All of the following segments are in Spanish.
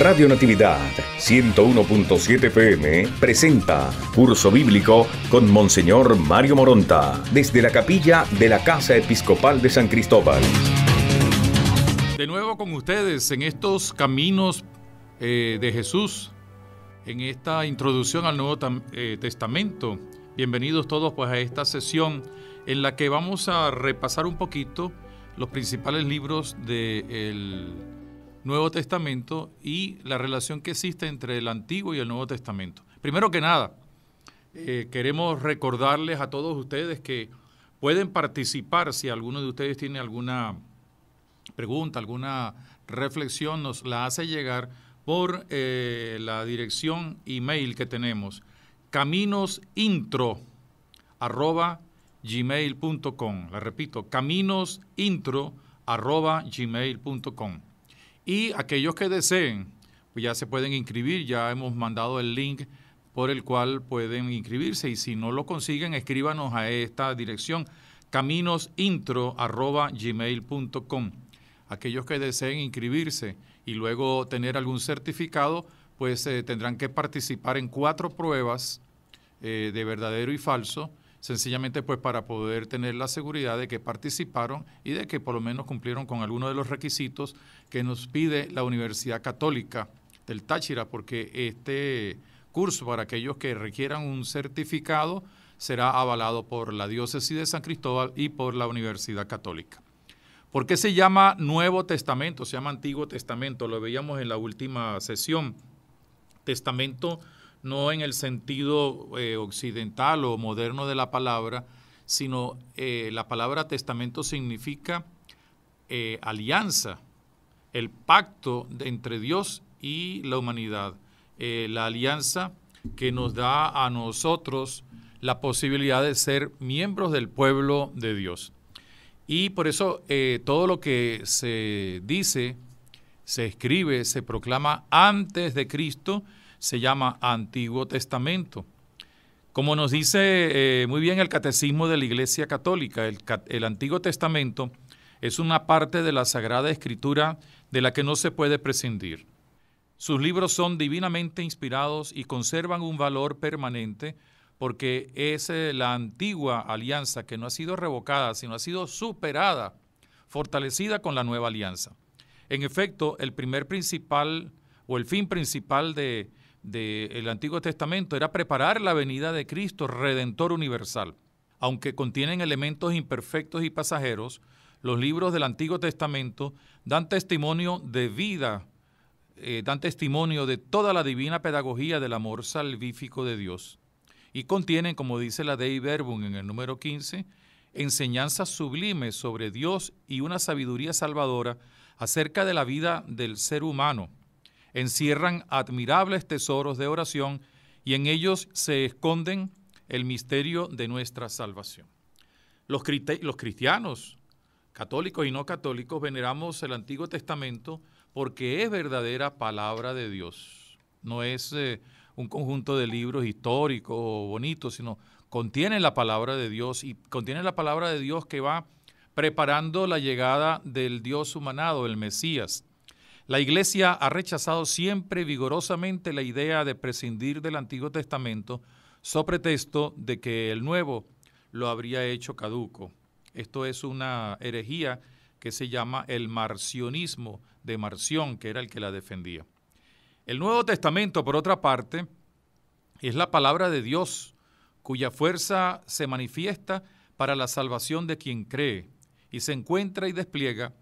Radio Natividad 101.7 PM presenta Curso Bíblico con Monseñor Mario Moronta desde la capilla de la Casa Episcopal de San Cristóbal. De nuevo con ustedes en estos caminos eh, de Jesús, en esta introducción al Nuevo eh, Testamento. Bienvenidos todos pues a esta sesión en la que vamos a repasar un poquito los principales libros del... De Nuevo Testamento y la relación que existe entre el Antiguo y el Nuevo Testamento. Primero que nada, eh, queremos recordarles a todos ustedes que pueden participar si alguno de ustedes tiene alguna pregunta, alguna reflexión, nos la hace llegar por eh, la dirección email que tenemos, caminosintro@gmail.com. La repito, caminosintro@gmail.com y aquellos que deseen, pues ya se pueden inscribir, ya hemos mandado el link por el cual pueden inscribirse y si no lo consiguen, escríbanos a esta dirección caminosintro.gmail.com. Aquellos que deseen inscribirse y luego tener algún certificado, pues eh, tendrán que participar en cuatro pruebas eh, de verdadero y falso sencillamente pues para poder tener la seguridad de que participaron y de que por lo menos cumplieron con algunos de los requisitos que nos pide la Universidad Católica del Táchira, porque este curso para aquellos que requieran un certificado será avalado por la Diócesis de San Cristóbal y por la Universidad Católica. ¿Por qué se llama Nuevo Testamento? Se llama Antiguo Testamento, lo veíamos en la última sesión. Testamento no en el sentido eh, occidental o moderno de la palabra, sino eh, la palabra testamento significa eh, alianza, el pacto entre Dios y la humanidad, la alianza que nos da a nosotros la posibilidad de ser miembros del pueblo de Dios. Y por eso todo lo que se dice, se escribe, se proclama antes de Cristo, se llama Antiguo Testamento. Como nos dice eh, muy bien el Catecismo de la Iglesia Católica, el Antiguo Testamento es una parte de la Sagrada Escritura de la que no se puede prescindir. Sus libros son divinamente inspirados y conservan un valor permanente porque es eh, la antigua alianza que no ha sido revocada, sino ha sido superada, fortalecida con la nueva alianza. En efecto, el primer principal o el fin principal de, del Antiguo Testamento era preparar la venida de Cristo, Redentor Universal. Aunque contienen elementos imperfectos y pasajeros, los libros del Antiguo Testamento dan testimonio de vida, eh, dan testimonio de toda la divina pedagogía del amor salvífico de Dios. Y contienen, como dice la Dei Verbum en el número 15, enseñanzas sublimes sobre Dios y una sabiduría salvadora acerca de la vida del ser humano encierran admirables tesoros de oración y en ellos se esconden el misterio de nuestra salvación. Los, cristianos, católicos y no católicos, veneramos el Antiguo Testamento porque es verdadera palabra de Dios. No es eh, un conjunto de libros históricos bonitos, sino contiene la palabra de Dios y contiene la palabra de Dios que va preparando la llegada del Dios humanado, el Mesías, la Iglesia ha rechazado siempre vigorosamente la idea de prescindir del Antiguo Testamento, so pretexto de que el Nuevo lo habría hecho caduco. Esto es una herejía que se llama el marcionismo de Marción, que era el que la defendía. El Nuevo Testamento, por otra parte, es la palabra de Dios, cuya fuerza se manifiesta para la salvación de quien cree y se encuentra y despliega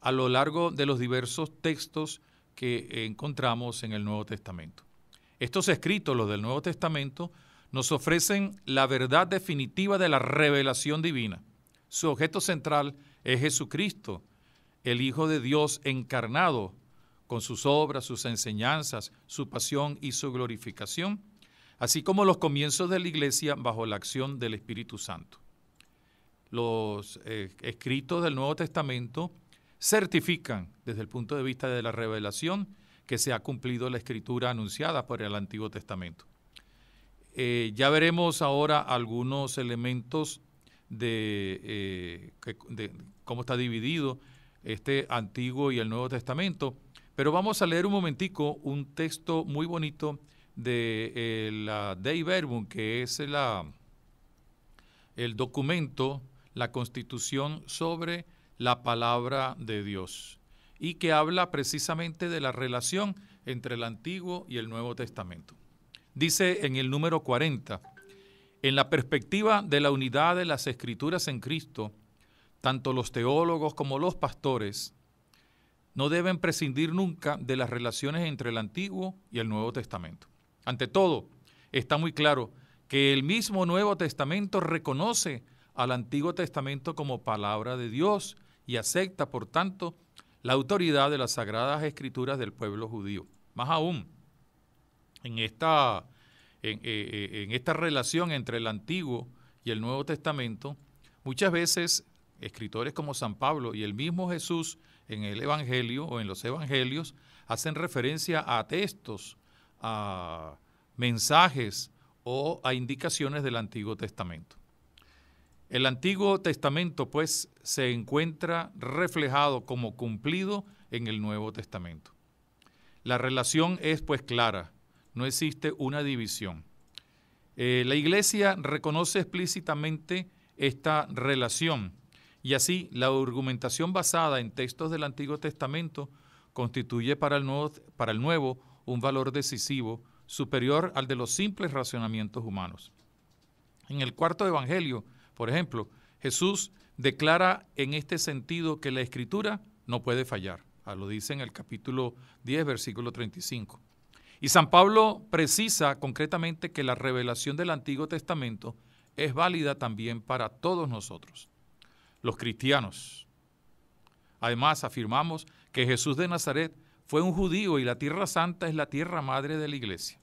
a lo largo de los diversos textos que eh, encontramos en el Nuevo Testamento. Estos escritos, los del Nuevo Testamento, nos ofrecen la verdad definitiva de la revelación divina. Su objeto central es Jesucristo, el Hijo de Dios encarnado, con sus obras, sus enseñanzas, su pasión y su glorificación, así como los comienzos de la Iglesia bajo la acción del Espíritu Santo. Los eh, escritos del Nuevo Testamento certifican desde el punto de vista de la revelación que se ha cumplido la escritura anunciada por el Antiguo Testamento. Eh, ya veremos ahora algunos elementos eh, de, cómo está dividido este Antiguo y el Nuevo Testamento, pero vamos a leer un momentico un texto muy bonito de eh, la Dei Verbum, que es la, el documento, la constitución sobre la palabra de Dios y que habla precisamente de la relación entre el Antiguo y el Nuevo Testamento. Dice en el número 40, en la perspectiva de la unidad de las escrituras en Cristo, tanto los teólogos como los pastores no deben prescindir nunca de las relaciones entre el Antiguo y el Nuevo Testamento. Ante todo, está muy claro que el mismo Nuevo Testamento reconoce al Antiguo Testamento como palabra de Dios y acepta, por tanto, la autoridad de las sagradas escrituras del pueblo judío. Más aún, en esta, eh, eh, en, esta relación entre el Antiguo y el Nuevo Testamento, muchas veces escritores como San Pablo y el mismo Jesús en el Evangelio o en los Evangelios hacen referencia a textos, a mensajes o a indicaciones del Antiguo Testamento. El Antiguo Testamento, pues, se encuentra reflejado como cumplido en el Nuevo Testamento. La relación es, pues, clara, no existe una división. Eh, la Iglesia reconoce explícitamente esta relación y así la argumentación basada en textos del Antiguo Testamento constituye para el Nuevo, para el nuevo un valor decisivo superior al de los simples racionamientos humanos. En el cuarto Evangelio, por ejemplo, Jesús declara en este sentido que la escritura no puede fallar. Ah, lo dice en el capítulo 10, versículo 35. Y San Pablo precisa concretamente que la revelación del Antiguo Testamento es válida también para todos nosotros, los cristianos. Además, afirmamos que Jesús de Nazaret fue un judío y la Tierra Santa es la tierra madre de la Iglesia.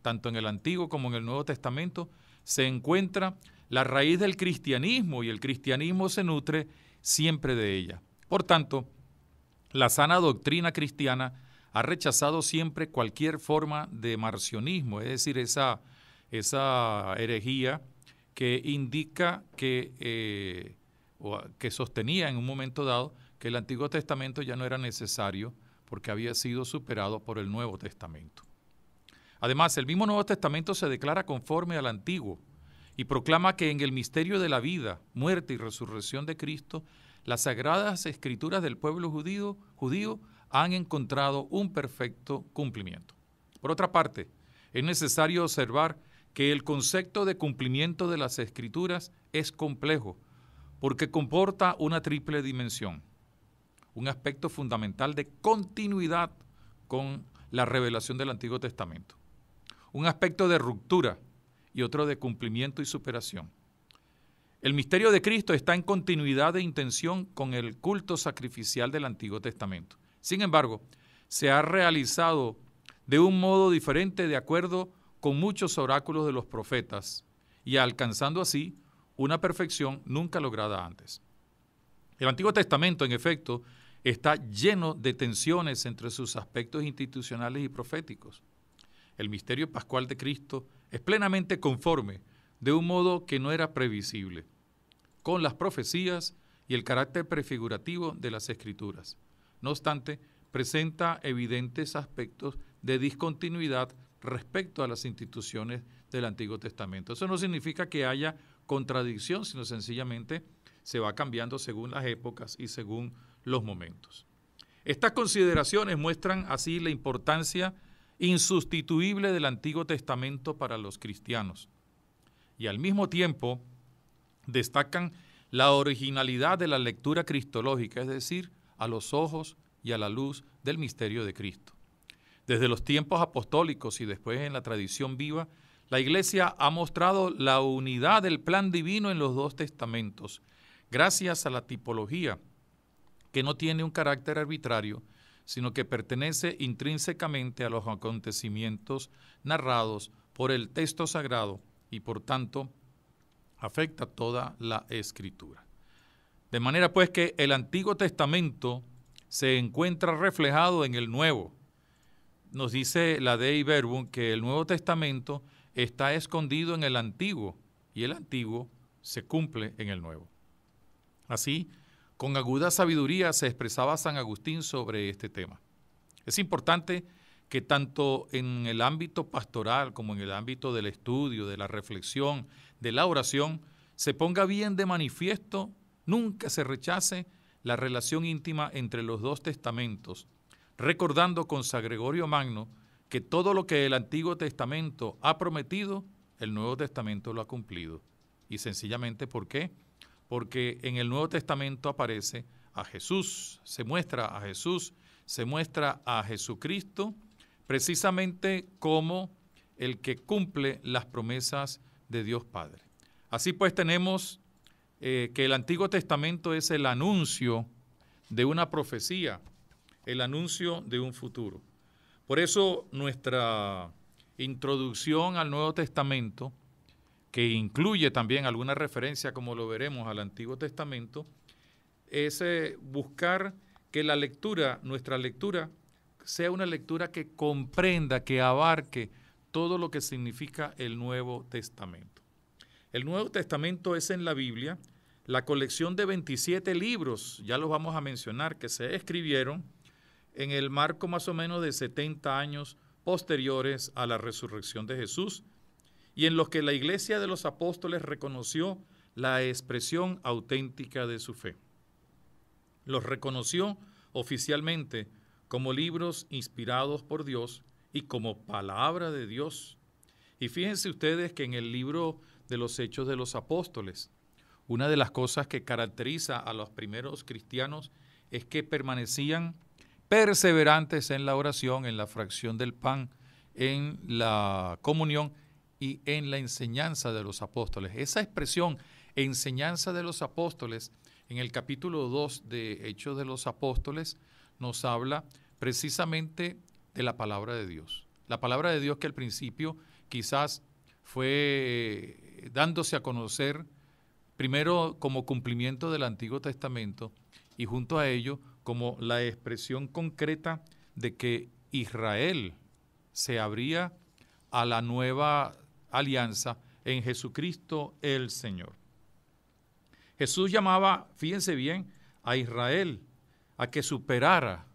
Tanto en el Antiguo como en el Nuevo Testamento se encuentra la raíz del cristianismo y el cristianismo se nutre siempre de ella. Por tanto, la sana doctrina cristiana ha rechazado siempre cualquier forma de marcionismo, es decir, esa, esa herejía que indica que, eh, o que sostenía en un momento dado que el Antiguo Testamento ya no era necesario porque había sido superado por el Nuevo Testamento. Además, el mismo Nuevo Testamento se declara conforme al Antiguo, y proclama que en el misterio de la vida, muerte y resurrección de Cristo, las sagradas escrituras del pueblo judío, judío han encontrado un perfecto cumplimiento. Por otra parte, es necesario observar que el concepto de cumplimiento de las escrituras es complejo, porque comporta una triple dimensión, un aspecto fundamental de continuidad con la revelación del Antiguo Testamento, un aspecto de ruptura, y otro de cumplimiento y superación. El misterio de Cristo está en continuidad de intención con el culto sacrificial del Antiguo Testamento. Sin embargo, se ha realizado de un modo diferente de acuerdo con muchos oráculos de los profetas y alcanzando así una perfección nunca lograda antes. El Antiguo Testamento, en efecto, está lleno de tensiones entre sus aspectos institucionales y proféticos. El misterio pascual de Cristo es plenamente conforme, de un modo que no era previsible, con las profecías y el carácter prefigurativo de las escrituras. No obstante, presenta evidentes aspectos de discontinuidad respecto a las instituciones del Antiguo Testamento. Eso no significa que haya contradicción, sino sencillamente se va cambiando según las épocas y según los momentos. Estas consideraciones muestran así la importancia insustituible del Antiguo Testamento para los cristianos. Y al mismo tiempo destacan la originalidad de la lectura cristológica, es decir, a los ojos y a la luz del misterio de Cristo. Desde los tiempos apostólicos y después en la tradición viva, la Iglesia ha mostrado la unidad del plan divino en los dos testamentos, gracias a la tipología, que no tiene un carácter arbitrario, sino que pertenece intrínsecamente a los acontecimientos narrados por el texto sagrado y por tanto afecta toda la escritura. De manera pues que el Antiguo Testamento se encuentra reflejado en el Nuevo. Nos dice la Dei Verbum que el Nuevo Testamento está escondido en el Antiguo y el Antiguo se cumple en el Nuevo. Así, con aguda sabiduría se expresaba San Agustín sobre este tema. Es importante que tanto en el ámbito pastoral como en el ámbito del estudio, de la reflexión, de la oración, se ponga bien de manifiesto, nunca se rechace la relación íntima entre los dos testamentos, recordando con San Gregorio Magno que todo lo que el Antiguo Testamento ha prometido, el Nuevo Testamento lo ha cumplido. Y sencillamente, ¿por qué? porque en el Nuevo Testamento aparece a Jesús, se muestra a Jesús, se muestra a Jesucristo precisamente como el que cumple las promesas de Dios Padre. Así pues tenemos eh, que el Antiguo Testamento es el anuncio de una profecía, el anuncio de un futuro. Por eso nuestra introducción al Nuevo Testamento que incluye también alguna referencia, como lo veremos, al Antiguo Testamento, es eh, buscar que la lectura, nuestra lectura, sea una lectura que comprenda, que abarque todo lo que significa el Nuevo Testamento. El Nuevo Testamento es en la Biblia la colección de 27 libros, ya los vamos a mencionar, que se escribieron en el marco más o menos de 70 años posteriores a la resurrección de Jesús y en los que la Iglesia de los Apóstoles reconoció la expresión auténtica de su fe. Los reconoció oficialmente como libros inspirados por Dios y como palabra de Dios. Y fíjense ustedes que en el libro de los Hechos de los Apóstoles, una de las cosas que caracteriza a los primeros cristianos es que permanecían perseverantes en la oración, en la fracción del pan, en la comunión y en la enseñanza de los apóstoles. Esa expresión, enseñanza de los apóstoles, en el capítulo 2 de Hechos de los Apóstoles, nos habla precisamente de la palabra de Dios. La palabra de Dios que al principio quizás fue eh, dándose a conocer primero como cumplimiento del Antiguo Testamento y junto a ello como la expresión concreta de que Israel se abría a la nueva alianza en Jesucristo el Señor. Jesús llamaba, fíjense bien, a Israel a que superara.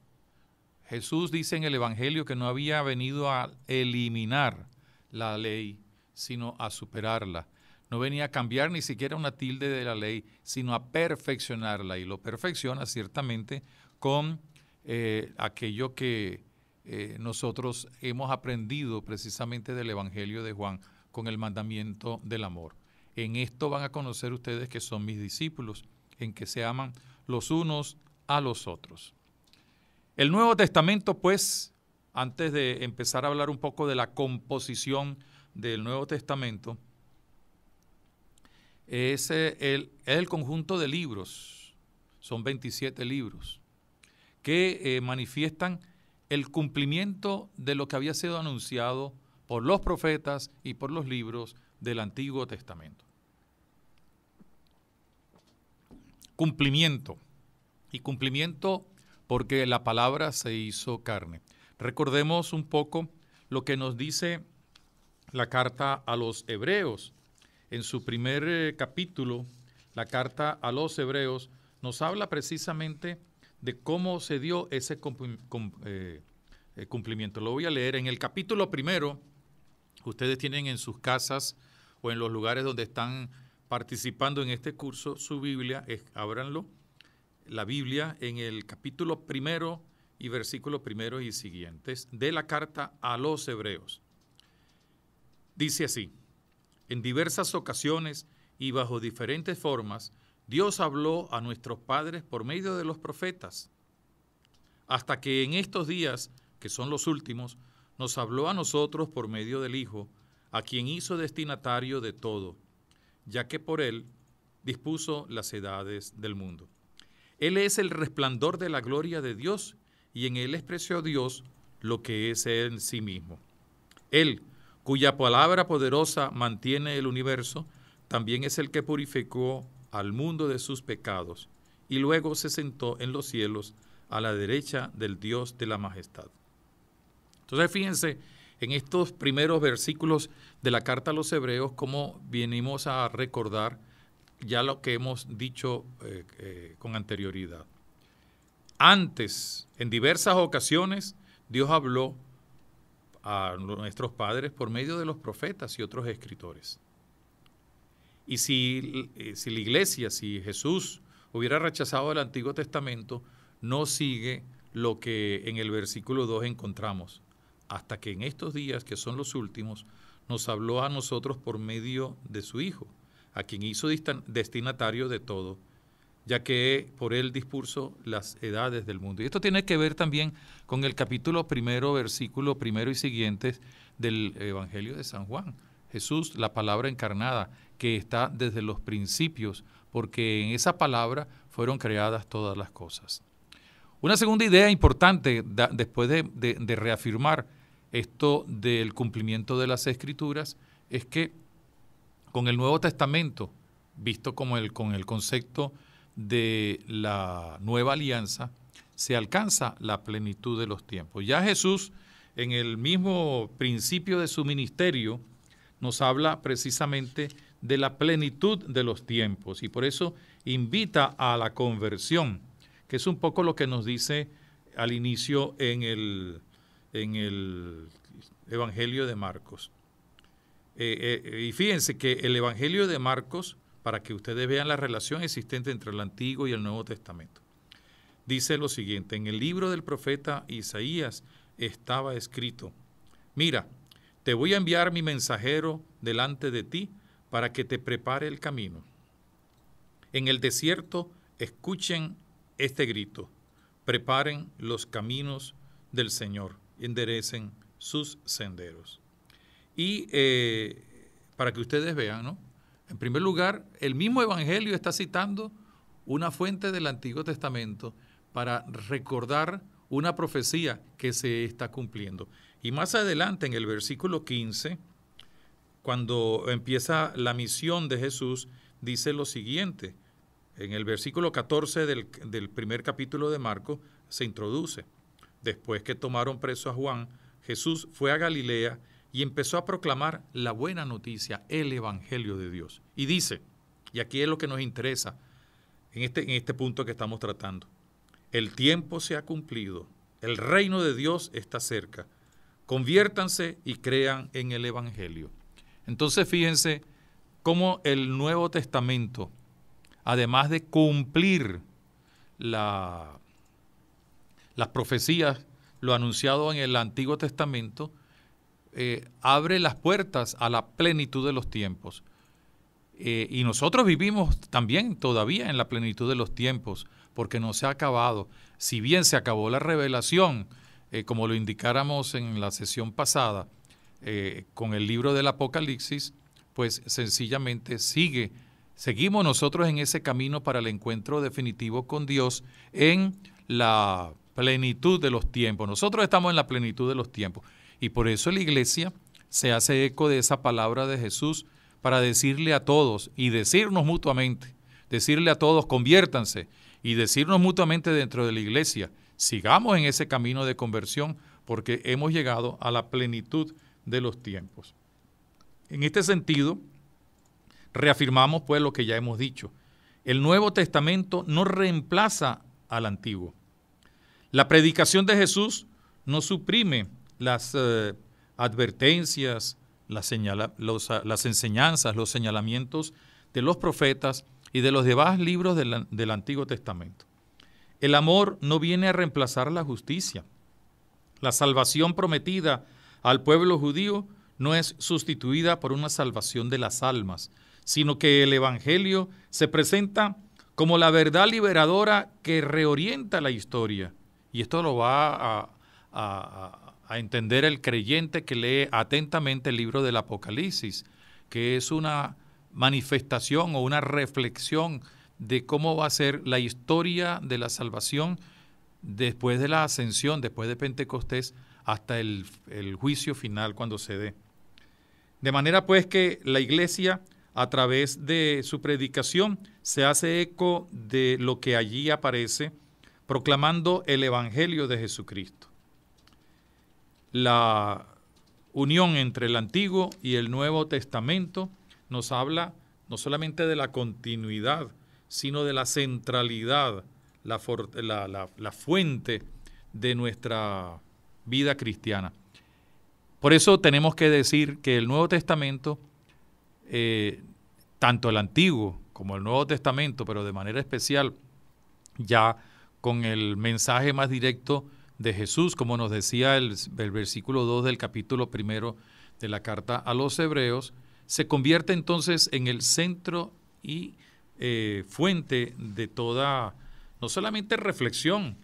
Jesús dice en el Evangelio que no había venido a eliminar la ley, sino a superarla. No venía a cambiar ni siquiera una tilde de la ley, sino a perfeccionarla. Y lo perfecciona ciertamente con eh, aquello que eh, nosotros hemos aprendido precisamente del Evangelio de Juan, con el mandamiento del amor. En esto van a conocer ustedes que son mis discípulos, en que se aman los unos a los otros. El Nuevo Testamento, pues, antes de empezar a hablar un poco de la composición del Nuevo Testamento, es el, conjunto de libros, son 27 libros, que eh, manifiestan el cumplimiento de lo que había sido anunciado por los profetas y por los libros del Antiguo Testamento. Cumplimiento. Y cumplimiento porque la palabra se hizo carne. Recordemos un poco lo que nos dice la carta a los hebreos. En su primer eh, capítulo, la carta a los hebreos nos habla precisamente de cómo se dio ese eh, eh, cumplimiento. Lo voy a leer en el capítulo primero, ustedes tienen en sus casas o en los lugares donde están participando en este curso, su Biblia, es, ábranlo, la Biblia en el capítulo primero y versículos primero y siguientes de la carta a los hebreos. Dice así, en diversas ocasiones y bajo diferentes formas, Dios habló a nuestros padres por medio de los profetas, hasta que en estos días, que son los últimos, nos habló a nosotros por medio del Hijo, a quien hizo destinatario de todo, ya que por él dispuso las edades del mundo. Él es el resplandor de la gloria de Dios y en él expresó Dios lo que es en sí mismo. Él, cuya palabra poderosa mantiene el universo, también es el que purificó al mundo de sus pecados y luego se sentó en los cielos a la derecha del Dios de la majestad. Entonces fíjense en estos primeros versículos de la carta a los hebreos cómo venimos a recordar ya lo que hemos dicho eh, eh, con anterioridad. Antes, en diversas ocasiones, Dios habló a nuestros padres por medio de los profetas y otros escritores. Y si, eh, si, la iglesia, si Jesús hubiera rechazado el Antiguo Testamento, no sigue lo que en el versículo 2 encontramos hasta que en estos días, que son los últimos, nos habló a nosotros por medio de su Hijo, a quien hizo destinatario de todo, ya que por él dispuso las edades del mundo. Y esto tiene que ver también con el capítulo primero, versículo primero y siguientes del Evangelio de San Juan. Jesús, la palabra encarnada, que está desde los principios, porque en esa palabra fueron creadas todas las cosas. Una segunda idea importante después de reafirmar esto del cumplimiento de las escrituras es que con el Nuevo Testamento, visto como el, con el concepto de la nueva alianza, se alcanza la plenitud de los tiempos. Ya Jesús, en el mismo principio de su ministerio, nos habla precisamente de la plenitud de los tiempos y por eso invita a la conversión, que es un poco lo que nos dice al inicio en el en el Evangelio de Marcos. Eh, eh, y fíjense que el Evangelio de Marcos, para que ustedes vean la relación existente entre el Antiguo y el Nuevo Testamento, dice lo siguiente, en el libro del profeta Isaías estaba escrito, mira, te voy a enviar mi mensajero delante de ti para que te prepare el camino. En el desierto escuchen este grito, preparen los caminos del Señor enderecen sus senderos. Y eh, para que ustedes vean, ¿no? En primer lugar, el mismo Evangelio está citando una fuente del Antiguo Testamento para recordar una profecía que se está cumpliendo. Y más adelante, en el versículo 15, cuando empieza la misión de Jesús, dice lo siguiente. En el versículo 14 del, del primer capítulo de Marcos se introduce. Después que tomaron preso a Juan, Jesús fue a Galilea y empezó a proclamar la buena noticia, el Evangelio de Dios. Y dice, y aquí es lo que nos interesa en este, en este punto que estamos tratando, el tiempo se ha cumplido, el reino de Dios está cerca, conviértanse y crean en el Evangelio. Entonces fíjense cómo el Nuevo Testamento, además de cumplir la, las profecías, lo anunciado en el Antiguo Testamento, eh, abre las puertas a la plenitud de los tiempos. Eh, y nosotros vivimos también todavía en la plenitud de los tiempos, porque no se ha acabado. Si bien se acabó la revelación, eh, como lo indicáramos en la sesión pasada, con el libro del Apocalipsis, pues sencillamente sigue Seguimos nosotros en ese camino para el encuentro definitivo con Dios en la plenitud de los tiempos. Nosotros estamos en la plenitud de los tiempos. Y por eso la iglesia se hace eco de esa palabra de Jesús para decirle a todos y decirnos mutuamente, decirle a todos, conviértanse y decirnos mutuamente dentro de la iglesia, sigamos en ese camino de conversión porque hemos llegado a la plenitud de los tiempos. En este sentido, reafirmamos pues lo que ya hemos dicho. El Nuevo Testamento no reemplaza al Antiguo la predicación de Jesús no suprime las eh, advertencias, ah, las, enseñanzas, los señalamientos de los profetas y de los demás libros del Antiguo Testamento. El amor no viene a reemplazar la justicia. La salvación prometida al pueblo judío no es sustituida por una salvación de las almas, sino que el Evangelio se presenta como la verdad liberadora que reorienta la historia y esto lo va a, entender el creyente que lee atentamente el libro del Apocalipsis, que es una manifestación o una reflexión de cómo va a ser la historia de la salvación después de la ascensión, después de Pentecostés, hasta el, el, juicio final cuando se dé. De manera pues que la iglesia, a través de su predicación, se hace eco de lo que allí aparece proclamando el Evangelio de Jesucristo. La unión entre el Antiguo y el Nuevo Testamento nos habla no solamente de la continuidad, sino de la centralidad, la, fuente de nuestra vida cristiana. Por eso tenemos que decir que el Nuevo Testamento, eh, tanto el Antiguo como el Nuevo Testamento, pero de manera especial, ya con el mensaje más directo de Jesús, como nos decía el, versículo 2 del capítulo primero de la carta a los hebreos, se convierte entonces en el centro y eh, fuente de toda, no solamente reflexión,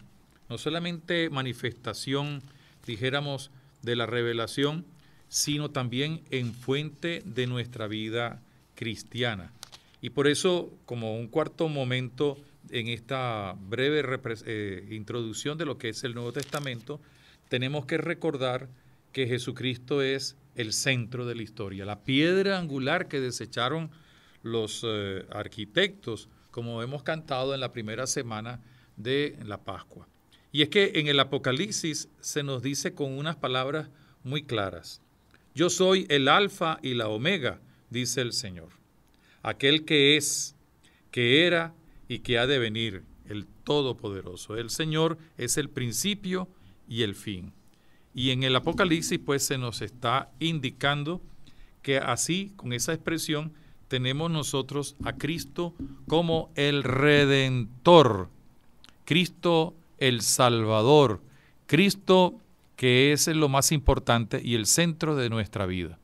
no solamente manifestación, dijéramos, de la revelación, sino también en fuente de nuestra vida cristiana. Y por eso, como un cuarto momento en esta breve eh, introducción de lo que es el Nuevo Testamento, tenemos que recordar que Jesucristo es el centro de la historia, la piedra angular que desecharon los eh, arquitectos, como hemos cantado en la primera semana de la Pascua. Y es que en el Apocalipsis se nos dice con unas palabras muy claras. Yo soy el alfa y la omega, dice el Señor, aquel que es, que era y que ha de venir, el Todopoderoso. El Señor es el principio y el fin. Y en el Apocalipsis pues se nos está indicando que así, con esa expresión, tenemos nosotros a Cristo como el Redentor, Cristo el Salvador, Cristo que es lo más importante y el centro de nuestra vida.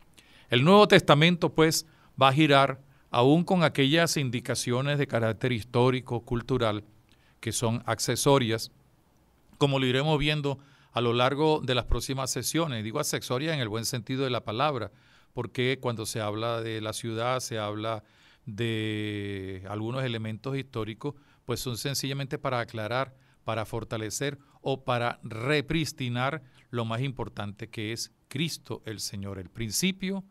El Nuevo Testamento pues va a girar aún con aquellas indicaciones de carácter histórico, cultural, que son accesorias, como lo iremos viendo a lo largo de las próximas sesiones. Digo accesorias en el buen sentido de la palabra, porque cuando se habla de la ciudad, se habla de algunos elementos históricos, pues son sencillamente para aclarar, para fortalecer o para repristinar lo más importante que es Cristo el Señor, el principio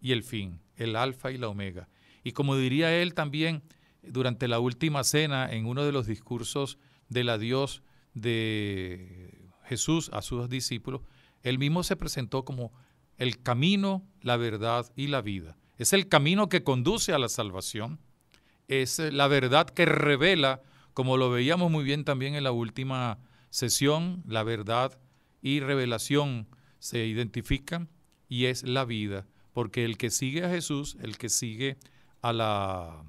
y el fin, el alfa y la omega. Y como diría él también durante la última cena en uno de los discursos del adiós de Jesús a sus discípulos, él mismo se presentó como el camino, la verdad y la vida. Es el camino que conduce a la salvación, es la verdad que revela, como lo veíamos muy bien también en la última sesión, la verdad y revelación se identifican y es la vida. Porque el que sigue a Jesús, el que sigue a la,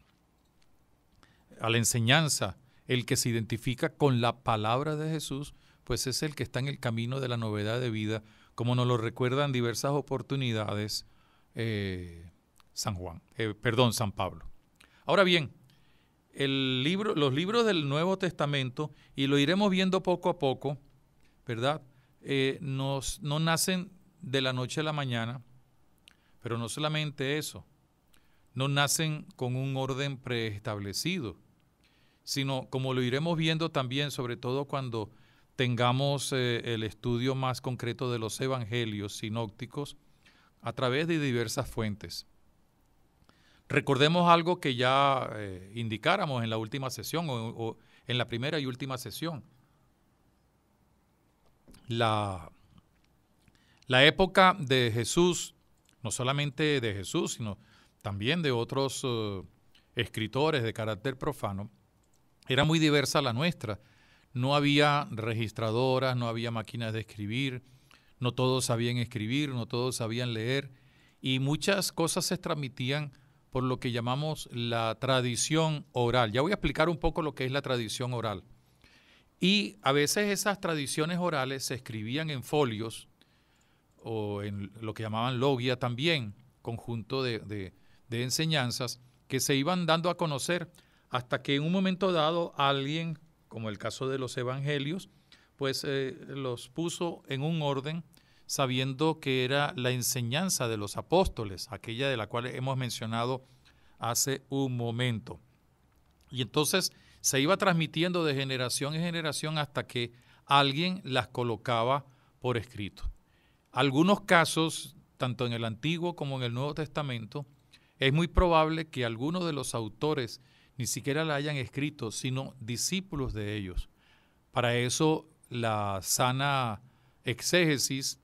a la enseñanza, el que se identifica con la palabra de Jesús, pues es el que está en el camino de la novedad de vida, como nos lo recuerdan diversas oportunidades eh, San Juan, eh, perdón, San Pablo. Ahora bien, el libro, los libros del Nuevo Testamento, y lo iremos viendo poco a poco, ¿verdad? Eh, no nacen de la noche a la mañana, pero no solamente eso, no nacen con un orden preestablecido, sino como lo iremos viendo también, sobre todo cuando tengamos eh, el estudio más concreto de los evangelios sinópticos a través de diversas fuentes. Recordemos algo que ya eh, indicáramos en la última sesión o, en la primera y última sesión. La, la época de Jesús no solamente de Jesús, sino también de otros eh, escritores de carácter profano, era muy diversa la nuestra. No había registradoras, no había máquinas de escribir, no todos sabían escribir, no todos sabían leer, y muchas cosas se transmitían por lo que llamamos la tradición oral. Ya voy a explicar un poco lo que es la tradición oral. Y a veces esas tradiciones orales se escribían en folios, o en lo que llamaban logia también, conjunto de, enseñanzas que se iban dando a conocer hasta que en un momento dado alguien, como el caso de los evangelios, pues eh, los puso en un orden sabiendo que era la enseñanza de los apóstoles, aquella de la cual hemos mencionado hace un momento. Y entonces se iba transmitiendo de generación en generación hasta que alguien las colocaba por escrito algunos casos, tanto en el Antiguo como en el Nuevo Testamento, es muy probable que algunos de los autores ni siquiera la hayan escrito, sino discípulos de ellos. Para eso la sana exégesis,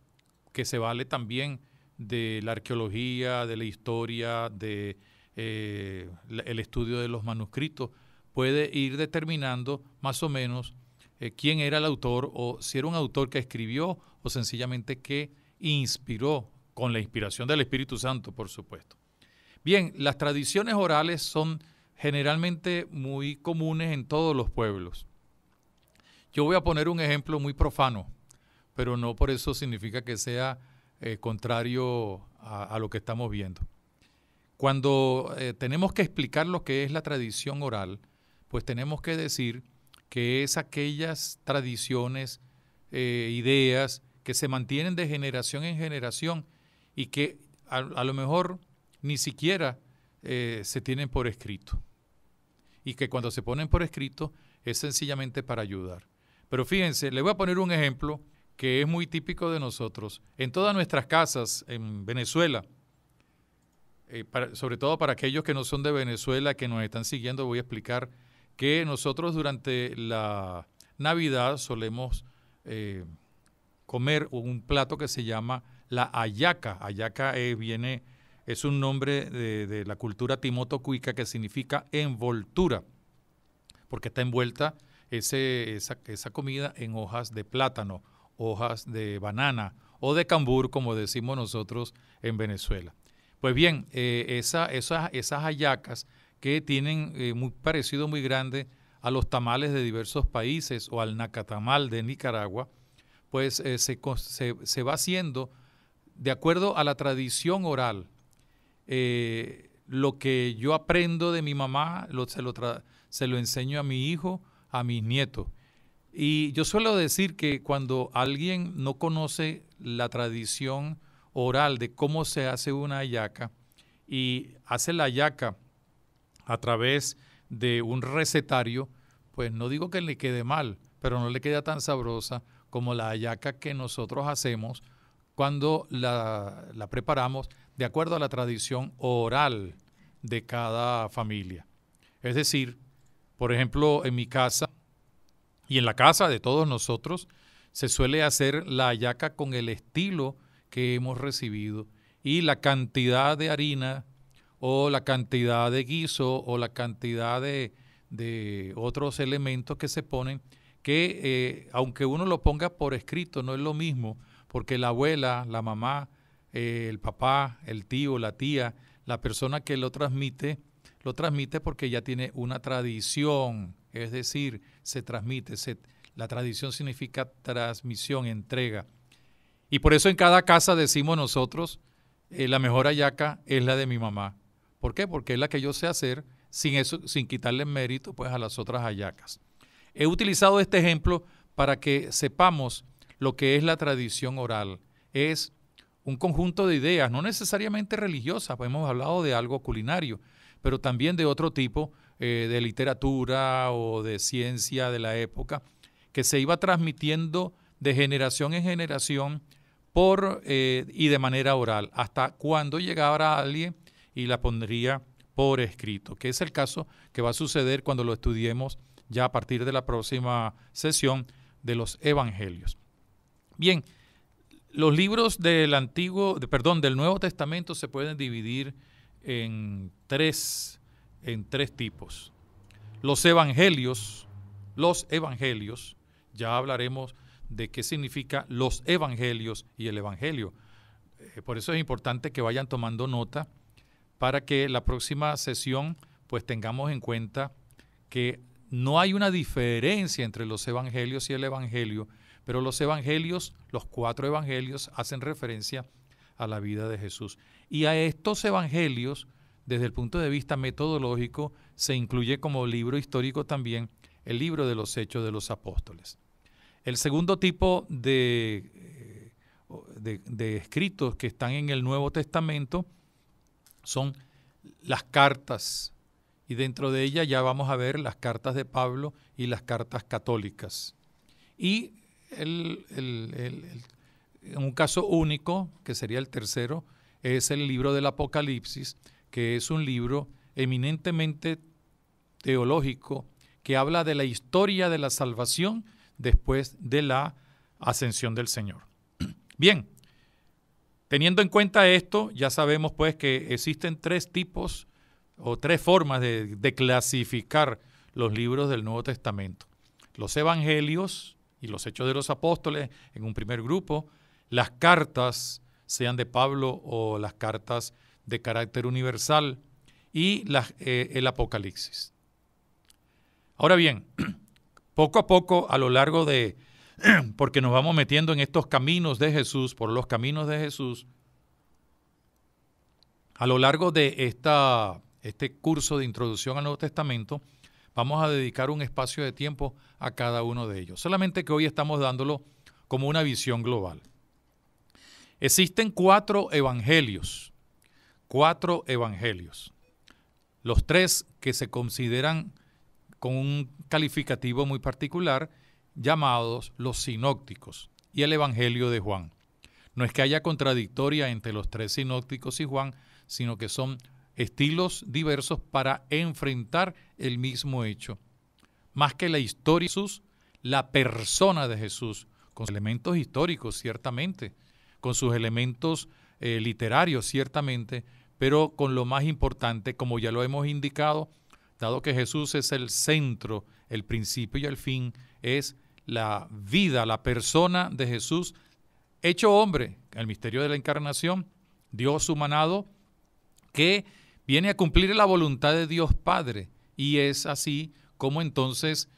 que se vale también de la arqueología, de la historia, de eh, el estudio de los manuscritos, puede ir determinando más o menos eh, quién era el autor o si era un autor que escribió o sencillamente que inspiró con la inspiración del Espíritu Santo, por supuesto. Bien, las tradiciones orales son generalmente muy comunes en todos los pueblos. Yo voy a poner un ejemplo muy profano, pero no por eso significa que sea eh, contrario a, lo que estamos viendo. Cuando eh, tenemos que explicar lo que es la tradición oral, pues tenemos que decir que es aquellas tradiciones, eh, ideas, que se mantienen de generación en generación y que a, lo mejor ni siquiera eh, se tienen por escrito. Y que cuando se ponen por escrito es sencillamente para ayudar. Pero fíjense, le voy a poner un ejemplo que es muy típico de nosotros. En todas nuestras casas en Venezuela, eh, sobre todo para aquellos que no son de Venezuela, que nos están siguiendo, voy a explicar que nosotros durante la Navidad solemos eh, comer un plato que se llama la ayaca. Ayaca eh, viene, es un nombre de, la cultura timoto cuica que significa envoltura, porque está envuelta esa, comida en hojas de plátano, hojas de banana o de cambur, como decimos nosotros en Venezuela. Pues bien, eh, esas, esas que tienen eh, muy parecido muy grande a los tamales de diversos países o al nacatamal de Nicaragua, pues eh, se, va haciendo de acuerdo a la tradición oral. Eh, lo que yo aprendo de mi mamá se, lo se enseño a mi hijo, a mis nietos. Y yo suelo decir que cuando alguien no conoce la tradición oral de cómo se hace una yaca y hace la yaca a través de un recetario, pues no digo que le quede mal, pero no le queda tan sabrosa como la hallaca que nosotros hacemos cuando la, preparamos de acuerdo a la tradición oral de cada familia. Es decir, por ejemplo, en mi casa y en la casa de todos nosotros, se suele hacer la hallaca con el estilo que hemos recibido y la cantidad de harina o la cantidad de guiso o la cantidad de, de otros elementos que se ponen que eh, aunque uno lo ponga por escrito, no es lo mismo, porque la abuela, la mamá, eh, el papá, el tío, la tía, la persona que lo transmite, lo transmite porque ya tiene una tradición, es decir, se transmite, la tradición significa transmisión, entrega. Y por eso en cada casa decimos nosotros, eh, la mejor ayaca es la de mi mamá. ¿Por qué? Porque es la que yo sé hacer sin, eso, sin quitarle mérito pues, a las otras ayacas. He utilizado este ejemplo para que sepamos lo que es la tradición oral. Es un conjunto de ideas, no necesariamente religiosas, pues hemos hablado de algo culinario, pero también de otro tipo, eh, de literatura o de ciencia de la época, que se iba transmitiendo de generación en generación por, eh, y de manera oral, hasta cuando llegara alguien y la pondría por escrito, que es el caso que va a suceder cuando lo estudiemos ya a partir de la próxima sesión de los evangelios. Bien, los libros del Antiguo, de, perdón, del Nuevo Testamento se pueden dividir en tres, en tres tipos. Los evangelios, los evangelios, ya hablaremos de qué significa los evangelios y el evangelio. Eh, por eso es importante que vayan tomando nota para que la próxima sesión pues tengamos en cuenta que no hay una diferencia entre los evangelios y el evangelio, pero los evangelios, los cuatro evangelios, hacen referencia a la vida de Jesús. Y a estos evangelios, desde el punto de vista metodológico, se incluye como libro histórico también el libro de los hechos de los apóstoles. El segundo tipo de, eh, de, escritos que están en el Nuevo Testamento son las cartas y dentro de ella ya vamos a ver las cartas de Pablo y las cartas católicas. Y un caso único, que sería el tercero, es el libro del Apocalipsis, que es un libro eminentemente teológico que habla de la historia de la salvación después de la ascensión del Señor. Bien, teniendo en cuenta esto, ya sabemos pues que existen tres tipos o tres formas de, clasificar los libros del Nuevo Testamento. Los evangelios y los hechos de los apóstoles en un primer grupo, las cartas, sean de Pablo o las cartas de carácter universal, y eh, el Apocalipsis. Ahora bien, poco a poco a lo largo de, porque nos vamos metiendo en estos caminos de Jesús, por los caminos de Jesús, a lo largo de esta este curso de introducción al Nuevo Testamento, vamos a dedicar un espacio de tiempo a cada uno de ellos. Solamente que hoy estamos dándolo como una visión global. Existen cuatro evangelios, cuatro evangelios, los tres que se consideran con un calificativo muy particular, llamados los sinópticos y el Evangelio de Juan. No es que haya contradictoria entre los tres sinópticos y Juan, sino que son estilos diversos para enfrentar el mismo hecho. Más que la historia de Jesús, la persona de Jesús, con sus elementos históricos, ciertamente, con sus elementos eh, literarios, ciertamente, pero con lo más importante, como ya lo hemos indicado, dado que Jesús es el centro, el principio y el fin, es la vida, la persona de Jesús, hecho hombre, el misterio de la encarnación, Dios humanado, que Viene a cumplir la voluntad de Dios Padre y es así como entonces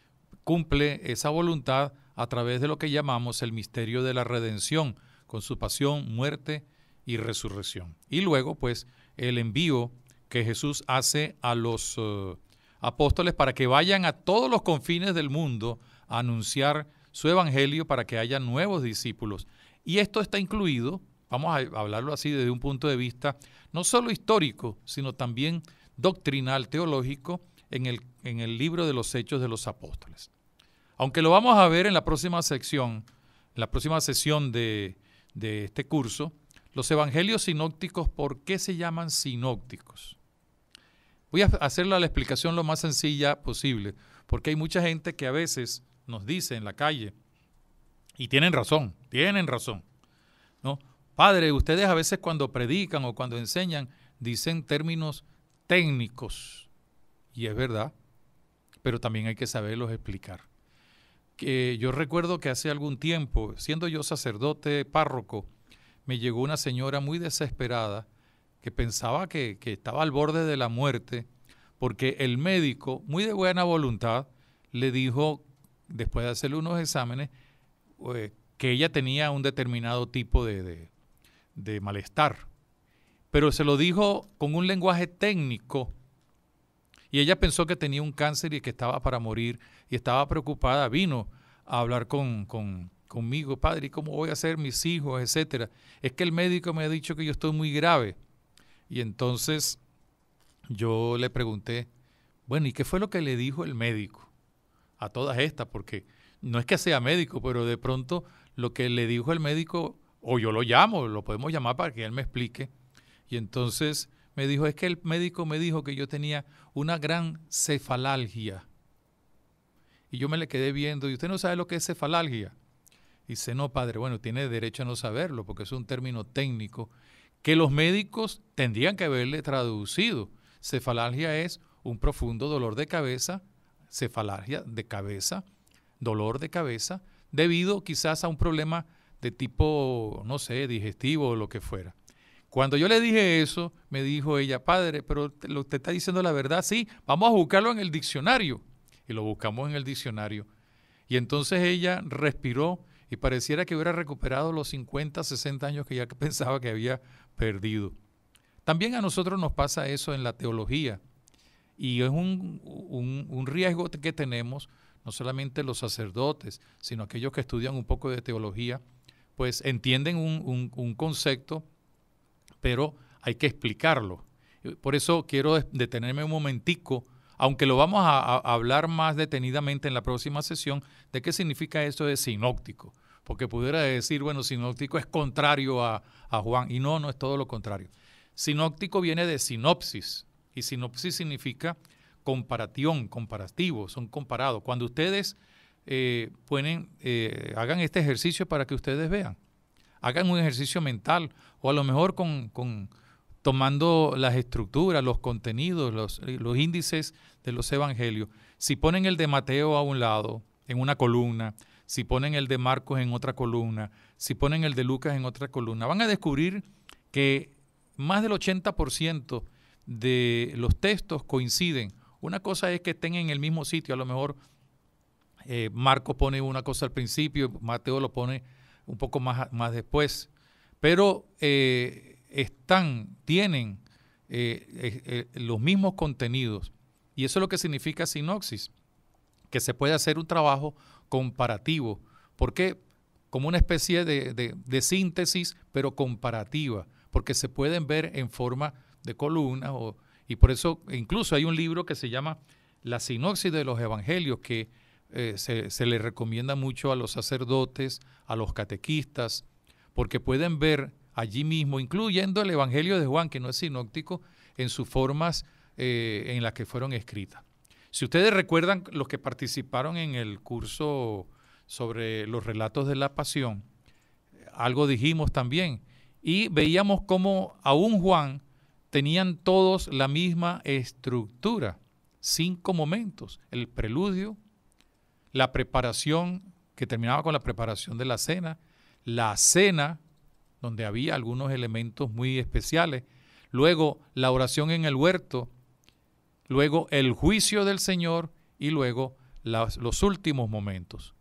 cumple esa voluntad a través de lo que llamamos el misterio de la redención, con su pasión, muerte y resurrección. Y luego, pues, el envío que Jesús hace a los eh, apóstoles para que vayan a todos los confines del mundo a anunciar su evangelio para que haya nuevos discípulos. Y esto está incluido vamos a hablarlo así desde un punto de vista no solo histórico, sino también doctrinal, teológico, en el, en el libro de los Hechos de los Apóstoles. Aunque lo vamos a ver en la próxima sección, la próxima sesión de, este curso, los evangelios sinópticos, ¿por qué se llaman sinópticos? Voy a hacer la explicación lo más sencilla posible, porque hay mucha gente que a veces nos dice en la calle, y tienen razón, tienen razón, ¿no? Padre, ustedes a veces cuando predican o cuando enseñan dicen términos técnicos. Y es verdad, pero también hay que saberlos explicar. Que yo recuerdo que hace algún tiempo, siendo yo sacerdote párroco, me llegó una señora muy desesperada que pensaba que, estaba al borde de la muerte porque el médico, muy de buena voluntad, le dijo, después de hacerle unos exámenes, eh, que ella tenía un determinado tipo de, de malestar. Pero se lo dijo con un lenguaje técnico y ella pensó que tenía un cáncer y que estaba para morir y estaba preocupada, vino a hablar con, conmigo, padre, ¿y cómo voy a hacer mis hijos, etcétera? Es que el médico me ha dicho que yo estoy muy grave. Y entonces yo le pregunté, bueno, ¿y qué fue lo que le dijo el médico? A todas estas, porque no es que sea médico, pero de pronto lo que le dijo el médico o yo lo llamo, lo podemos llamar para que él me explique. Y entonces me dijo, es que el médico me dijo que yo tenía una gran cefalalgia. Y yo me le quedé viendo, y usted no sabe lo que es cefalalgia. dice, no, padre, bueno, tiene derecho a no saberlo, porque es un término técnico que los médicos tendrían que haberle traducido. Cefalalgia es un profundo dolor de cabeza, cefalalgia de cabeza, dolor de cabeza, debido quizás a un problema de tipo, no sé, digestivo o lo que fuera. Cuando yo le dije eso, me dijo ella, padre, pero usted lo, está diciendo la verdad, sí, vamos a buscarlo en el diccionario. Y lo buscamos en el diccionario. Y entonces ella respiró y pareciera que hubiera recuperado los 50, 60 años que ya pensaba que había perdido. También a nosotros nos pasa eso en la teología. Y es un riesgo que tenemos, no solamente los sacerdotes, sino aquellos que estudian un poco de teología, pues entienden un, concepto, pero hay que explicarlo. Por eso quiero detenerme un momentico, aunque lo vamos a, hablar más detenidamente en la próxima sesión, de qué significa esto de sinóptico. Porque pudiera decir, bueno, sinóptico es contrario a, a Juan, y no, no es todo lo contrario. Sinóptico viene de sinopsis, y sinopsis significa comparación, comparativo, son comparados. Cuando ustedes eh, eh, hagan este ejercicio para que ustedes vean. Hagan un ejercicio mental o a lo mejor con, tomando las estructuras, los contenidos, los, los, índices de los evangelios. Si ponen el de Mateo a un lado, en una columna, si ponen el de Marcos en otra columna, si ponen el de Lucas en otra columna, van a descubrir que más del 80% de los textos coinciden. Una cosa es que estén en el mismo sitio, a lo mejor eh, Marco pone una cosa al principio, Mateo lo pone un poco más, más después. Pero eh, están, tienen eh, los mismos contenidos. Y eso es lo que significa sinopsis, que se puede hacer un trabajo comparativo. porque Como una especie de, síntesis, pero comparativa, porque se pueden ver en forma de columna. O, y por eso incluso hay un libro que se llama La sinopsis de los evangelios, que eh, se, se le recomienda mucho a los sacerdotes, a los catequistas, porque pueden ver allí mismo, incluyendo el Evangelio de Juan, que no es sinóptico, en sus formas eh, en las que fueron escritas. Si ustedes recuerdan los que participaron en el curso sobre los relatos de la pasión, algo dijimos también, y veíamos cómo aún Juan tenían todos la misma estructura, cinco momentos, el preludio, la preparación, que terminaba con la preparación de la cena, la cena, donde había algunos elementos muy especiales, luego la oración en el huerto, luego el juicio del Señor y luego los últimos momentos,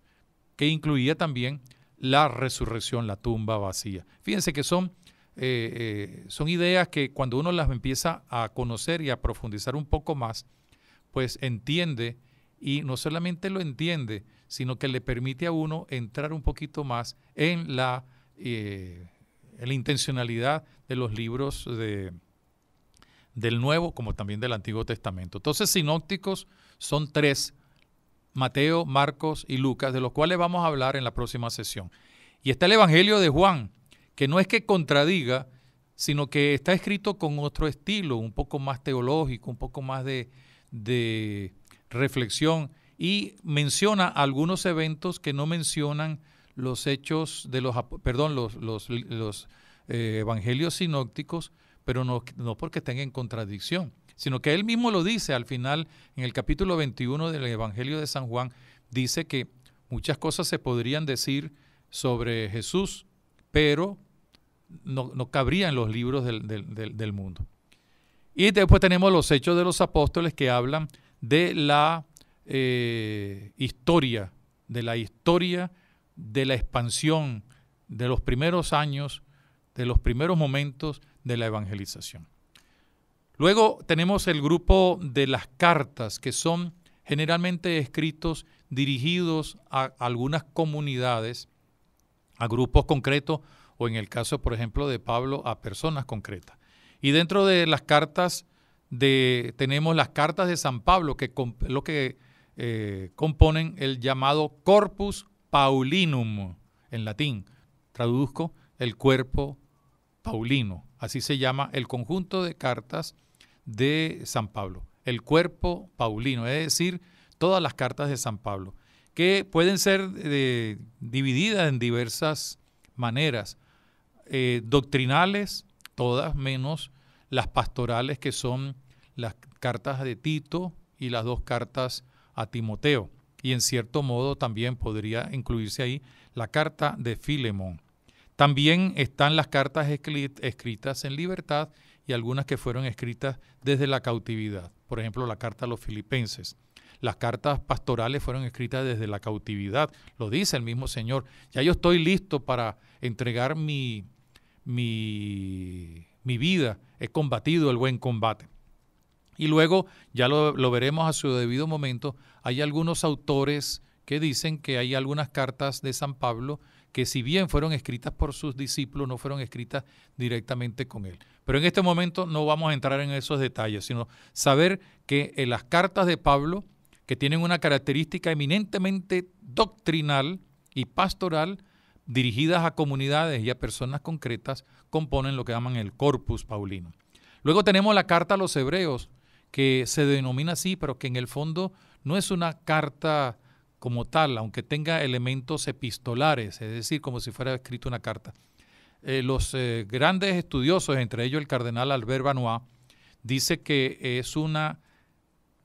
que incluía también la resurrección, la tumba vacía. Fíjense que son, eh, eh, son ideas que cuando uno las empieza a conocer y a profundizar un poco más, pues entiende y no solamente lo entiende, sino que le permite a uno entrar un poquito más eh, en la, intencionalidad de los libros de, del Nuevo como también del Antiguo Testamento. Entonces, sinópticos son tres, Mateo, Marcos y Lucas, de los cuales vamos a hablar en la próxima sesión. Y está el Evangelio de Juan, que no es que contradiga, sino que está escrito con otro estilo, un poco más teológico, un poco más de reflexión y menciona algunos eventos que no mencionan los hechos de los, perdón, los, eh, evangelios sinópticos, pero no, no porque estén en contradicción, sino que él mismo lo dice al final, en el capítulo 21 del Evangelio de San Juan, dice que muchas cosas se podrían decir sobre Jesús, pero no, no cabrían los libros del, del mundo. Y después tenemos los hechos de los apóstoles que hablan de la eh, historia, de la historia de la expansión de los primeros años, de los primeros momentos de la evangelización. Luego tenemos el grupo de las cartas, que son generalmente escritos dirigidos a algunas comunidades, a grupos concretos, o en el caso, por ejemplo, de Pablo, a personas concretas. Y dentro de las cartas tenemos las cartas de San Pablo, que lo que eh, componen el llamado Corpus Paulinum, en latín. Traduzco el cuerpo paulino. Así se llama el conjunto de cartas de San Pablo. El cuerpo paulino, es decir, todas las cartas de San Pablo, que pueden ser eh, divididas en diversas maneras. Eh, doctrinales, todas menos las pastorales que son las cartas de Tito y las dos cartas a Timoteo. Y en cierto modo también podría incluirse ahí la carta de Filemón. También están las cartas escritas en libertad y algunas que fueron escritas desde la cautividad. Por ejemplo, la carta a los filipenses. Las cartas pastorales fueron escritas desde la cautividad. Lo dice el mismo Señor. Ya yo estoy listo para entregar mi, mi, mi vida. He combatido el buen combate. Y luego, ya lo, veremos a su debido momento, hay algunos autores que dicen que hay algunas cartas de San Pablo que si bien fueron escritas por sus discípulos, no fueron escritas directamente con él. Pero en este momento no vamos a entrar en esos detalles, sino saber que eh, las cartas de Pablo, que tienen una característica eminentemente doctrinal y pastoral, dirigidas a comunidades y a personas concretas, componen lo que llaman el corpus paulino. Luego tenemos la carta a los hebreos, que se denomina así, pero que en el fondo no es una carta como tal, aunque tenga elementos epistolares, es decir, como si fuera escrito una carta. Eh, los eh, grandes estudiosos, entre ellos el cardenal Albert Banois, dice que es una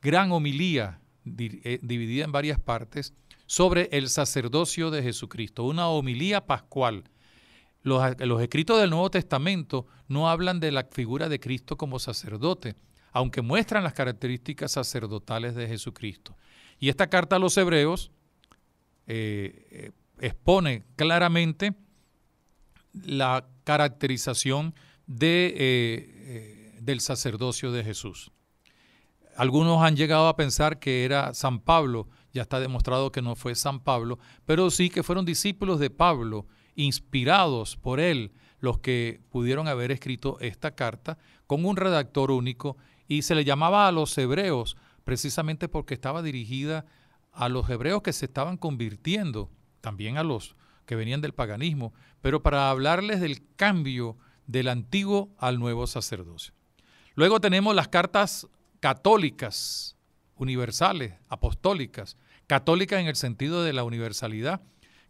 gran homilía eh, dividida en varias partes sobre el sacerdocio de Jesucristo, una homilía pascual. los escritos del Nuevo Testamento no hablan de la figura de Cristo como sacerdote, aunque muestran las características sacerdotales de Jesucristo. Y esta carta a los hebreos eh, eh, expone claramente la caracterización de, eh, del sacerdocio de Jesús. Algunos han llegado a pensar que era San Pablo, ya está demostrado que no fue San Pablo, pero sí que fueron discípulos de Pablo, inspirados por él, los que pudieron haber escrito esta carta con un redactor único y se le llamaba a los hebreos precisamente porque estaba dirigida a los hebreos que se estaban convirtiendo, también a los que venían del paganismo, pero para hablarles del cambio del antiguo al nuevo sacerdocio. Luego tenemos las cartas católicas, universales, apostólicas, católicas en el sentido de la universalidad,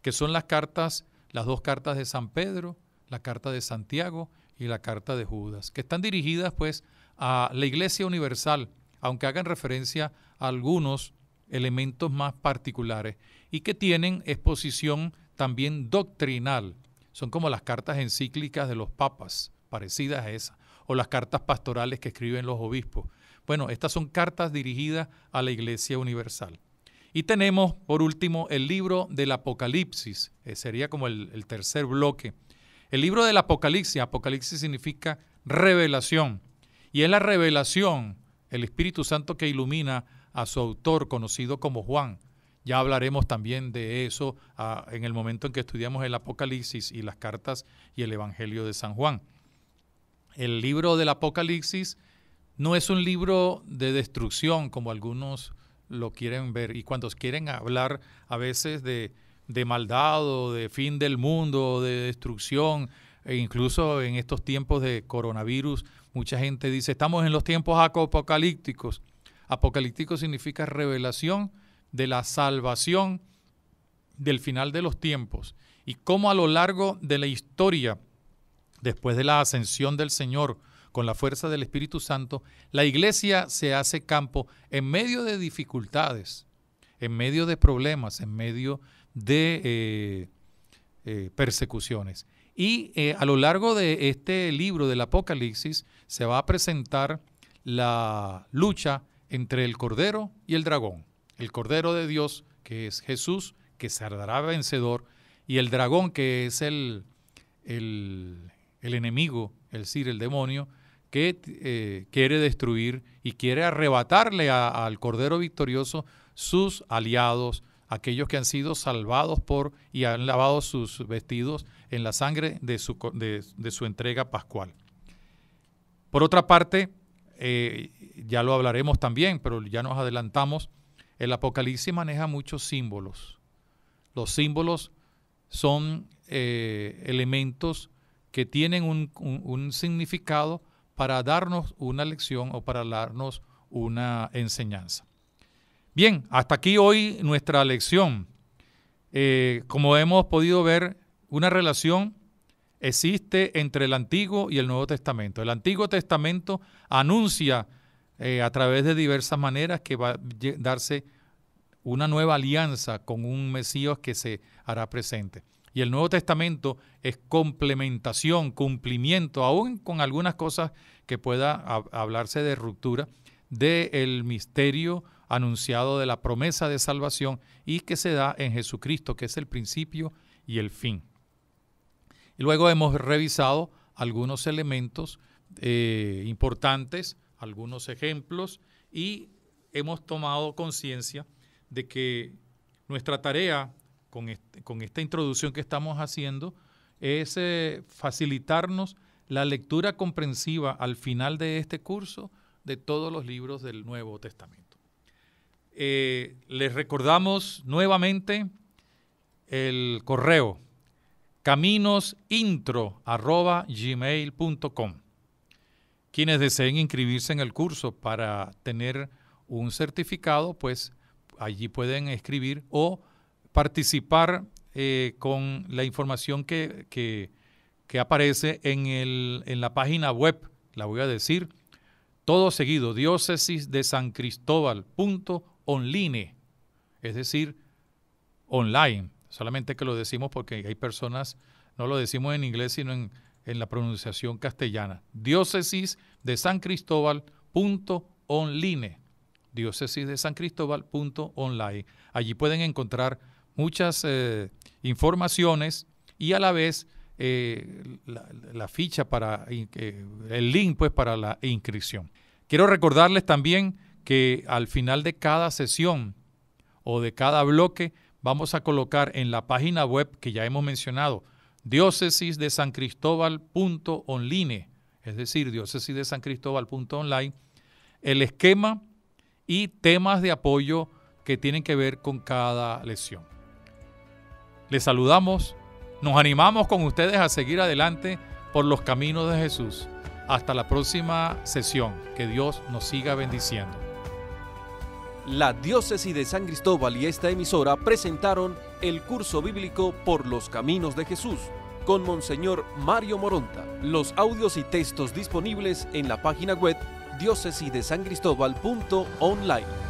que son las cartas, las dos cartas de San Pedro, la carta de Santiago y la carta de Judas, que están dirigidas pues a la Iglesia Universal, aunque hagan referencia a algunos elementos más particulares y que tienen exposición también doctrinal. Son como las cartas encíclicas de los papas, parecidas a esas, o las cartas pastorales que escriben los obispos. Bueno, estas son cartas dirigidas a la Iglesia Universal. Y tenemos, por último, el libro del Apocalipsis, eh, sería como el tercer bloque. El libro del Apocalipsis, Apocalipsis significa revelación. Y en la revelación, el Espíritu Santo que ilumina a su autor conocido como Juan. Ya hablaremos también de eso ah, en el momento en que estudiamos el Apocalipsis y las cartas y el Evangelio de San Juan. El libro del Apocalipsis no es un libro de destrucción como algunos lo quieren ver y cuando quieren hablar a veces de, de maldad o de fin del mundo, de destrucción, e incluso en estos tiempos de coronavirus, mucha gente dice, estamos en los tiempos apocalípticos. Apocalíptico significa revelación de la salvación del final de los tiempos y cómo a lo largo de la historia, después de la ascensión del Señor con la fuerza del Espíritu Santo, la iglesia se hace campo en medio de dificultades, en medio de problemas, en medio de eh, eh, persecuciones. Y eh, a lo largo de este libro del Apocalipsis se va a presentar la lucha entre el Cordero y el Dragón. El Cordero de Dios, que es Jesús, que se hará vencedor, y el dragón, que es el, el, enemigo, el decir, el demonio, que eh, quiere destruir y quiere arrebatarle al Cordero victorioso sus aliados, aquellos que han sido salvados por y han lavado sus vestidos en la sangre de su, entrega pascual. Por otra parte, eh, ya lo hablaremos también, pero ya nos adelantamos, el Apocalipsis maneja muchos símbolos. Los símbolos son eh, elementos que tienen un, significado para darnos una lección o para darnos una enseñanza. Bien, hasta aquí hoy nuestra lección. Eh, como hemos podido ver, una relación existe entre el Antiguo y el Nuevo Testamento. El Antiguo Testamento anuncia eh, a través de diversas maneras que va a darse una nueva alianza con un Mesías que se hará presente. Y el Nuevo Testamento es complementación, cumplimiento, aún con algunas cosas que pueda hablarse de ruptura, del misterio anunciado de la promesa de salvación y que se da en Jesucristo, que es el principio y el fin. Y luego hemos revisado algunos elementos eh, importantes, algunos ejemplos y hemos tomado conciencia de que nuestra tarea con, esta introducción que estamos haciendo es eh, facilitarnos la lectura comprensiva al final de este curso de todos los libros del Nuevo Testamento. Eh, les recordamos nuevamente el correo caminosintro.gmail.com. Quienes deseen inscribirse en el curso para tener un certificado, pues allí pueden escribir o participar eh, con la información que, aparece en, en, la página web. La voy a decir todo seguido, diócesis de San Cristóbal, es decir, online, Solamente que lo decimos porque hay personas, no lo decimos en inglés, sino en, en la pronunciación castellana. Diócesis de San Cristóbal punto online. Diócesis de San Cristóbal punto online. Allí pueden encontrar muchas eh, informaciones y a la vez eh, la, ficha para eh, el link pues para la inscripción. Quiero recordarles también que al final de cada sesión o de cada bloque vamos a colocar en la página web que ya hemos mencionado, diócesis de San es decir, diócesis de el esquema y temas de apoyo que tienen que ver con cada lesión. Les saludamos, nos animamos con ustedes a seguir adelante por los caminos de Jesús. Hasta la próxima sesión, que Dios nos siga bendiciendo la Diócesis de San Cristóbal y esta emisora presentaron el curso bíblico Por los Caminos de Jesús con Monseñor Mario Moronta. Los audios y textos disponibles en la página web online